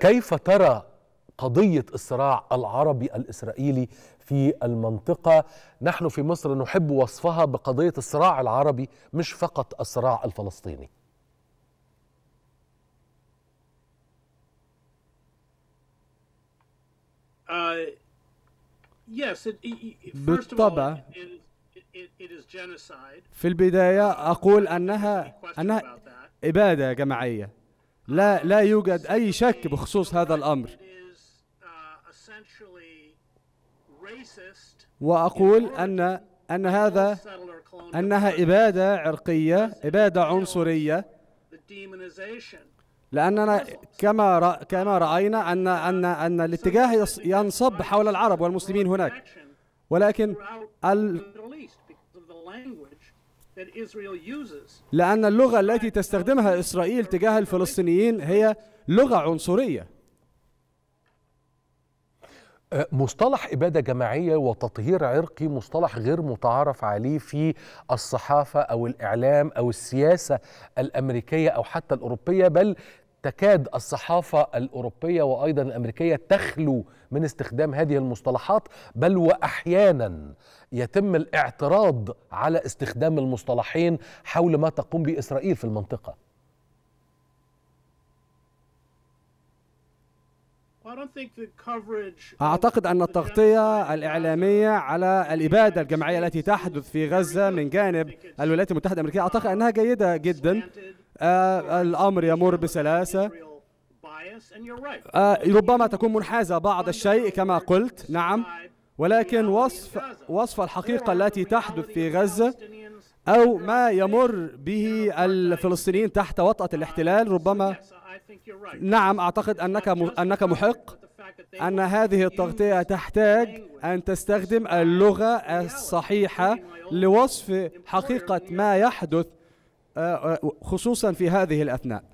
كيف ترى قضية الصراع العربي الإسرائيلي في المنطقة نحن في مصر نحب وصفها بقضية الصراع العربي مش فقط الصراع الفلسطيني uh, بالطبع في البداية أقول أنها أنها إبادة جماعية لا لا يوجد أي شك بخصوص هذا الأمر وأقول أن أن هذا أنها إبادة عرقية إبادة عنصرية لأننا كما كما رأينا أن أن أن الاتجاه ينصب حول العرب والمسلمين هناك ولكن ال... لأن اللغة التي تستخدمها إسرائيل تجاه الفلسطينيين هي لغة عنصرية أه، مصطلح إبادة جماعية وتطهير عرقي مصطلح غير متعارف عليه في الصحافة أو الإعلام أو السياسة الأمريكية أو حتى الأوروبية بل تكاد الصحافة الأوروبية وأيضا الأمريكية تخلو من استخدام هذه المصطلحات بل وأحيانا يتم الاعتراض على استخدام المصطلحين حول ما تقوم به إسرائيل في المنطقة أعتقد أن التغطية الإعلامية على الإبادة الجماعية التي تحدث في غزة من جانب الولايات المتحدة الأمريكية أعتقد أنها جيدة جدا آه، الأمر يمر بسلاسة آه، ربما تكون منحازة بعض الشيء كما قلت نعم ولكن وصف وصف الحقيقة التي تحدث في غزة أو ما يمر به الفلسطينيين تحت وطأة الاحتلال ربما نعم أعتقد أنك أنك محق أن هذه التغطية تحتاج أن تستخدم اللغة الصحيحة لوصف حقيقة ما يحدث آه، آه، خصوصا في هذه الأثناء